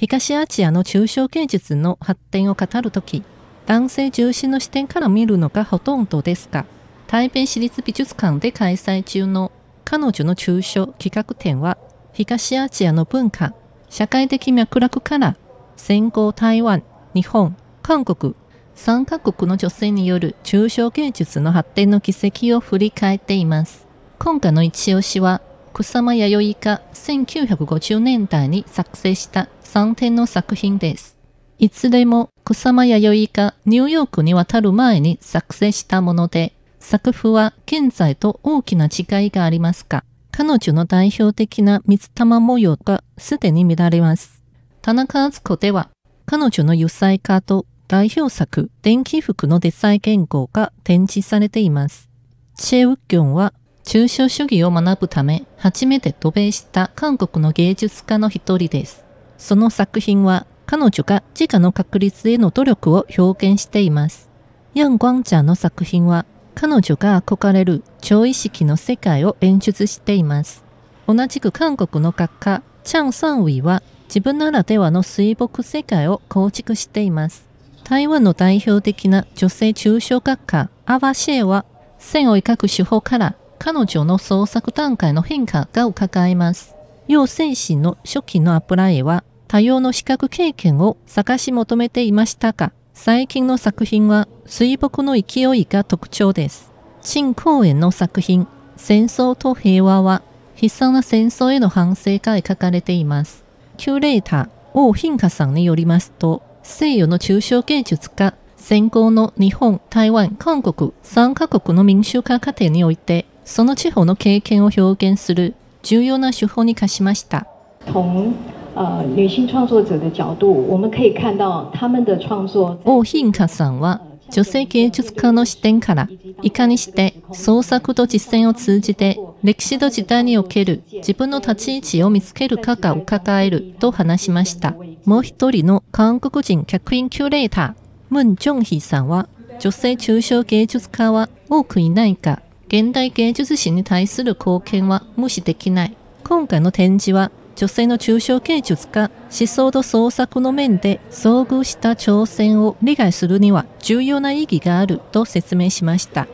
東アジアの抽象芸術の発展を語るとき、男性重視の視点から見るのがほとんどですが、台北市立美術館で開催中の彼女の抽象企画展は、東アジアの文化、社会的脈絡から戦後台湾、日本、韓国、3カ国の女性による抽象芸術の発展の軌跡を振り返っています。今回の一押しは、草間弥生が1950年代に作成した3点の作品です。いつでも草間弥生がニューヨークに渡る前に作成したもので、作風は現在と大きな違いがありますが、彼女の代表的な水玉模様がすでに見られます。田中敦子では、彼女の油彩画と代表作電気服のデザイン原稿が展示されています。チェウギョンは抽象主義を学ぶため初めて渡米した韓国の芸術家の一人です。その作品は彼女が自家の確立への努力を表現しています。ヤン・ゴンちゃんの作品は彼女が憧れる超意識の世界を演出しています。同じく韓国の学科チャン・サンウィは自分ならではの水墨世界を構築しています。台湾の代表的な女性抽象学科アワシエは線を描く手法から彼女の創作段階の変化が伺えます。陽精神の初期のアプライは多様の視覚経験を探し求めていましたが、最近の作品は水墨の勢いが特徴です。陳公園の作品、戦争と平和は悲惨な戦争への反省が書かれています。キュレーター、王品華さんによりますと、西洋の抽象芸術が先行の日本、台湾、韓国、3カ国の民主化過程において、その地方の経験を表現する重要な手法に課しました。呃，女王さんは女性芸術家の視点からいかにして創作と実践を通じて歴史と時代における自分の立ち位置を見つけるかが伺えると話しました。もう一人の韓国人客員キュレーター、ムン・ジョンヒさんは女性抽象芸術家は多くいないか現代芸術史に対する貢献は無視できない。今回の展示は女性の抽象芸術が思想と創作の面で遭遇した挑戦を理解するには重要な意義があると説明しました。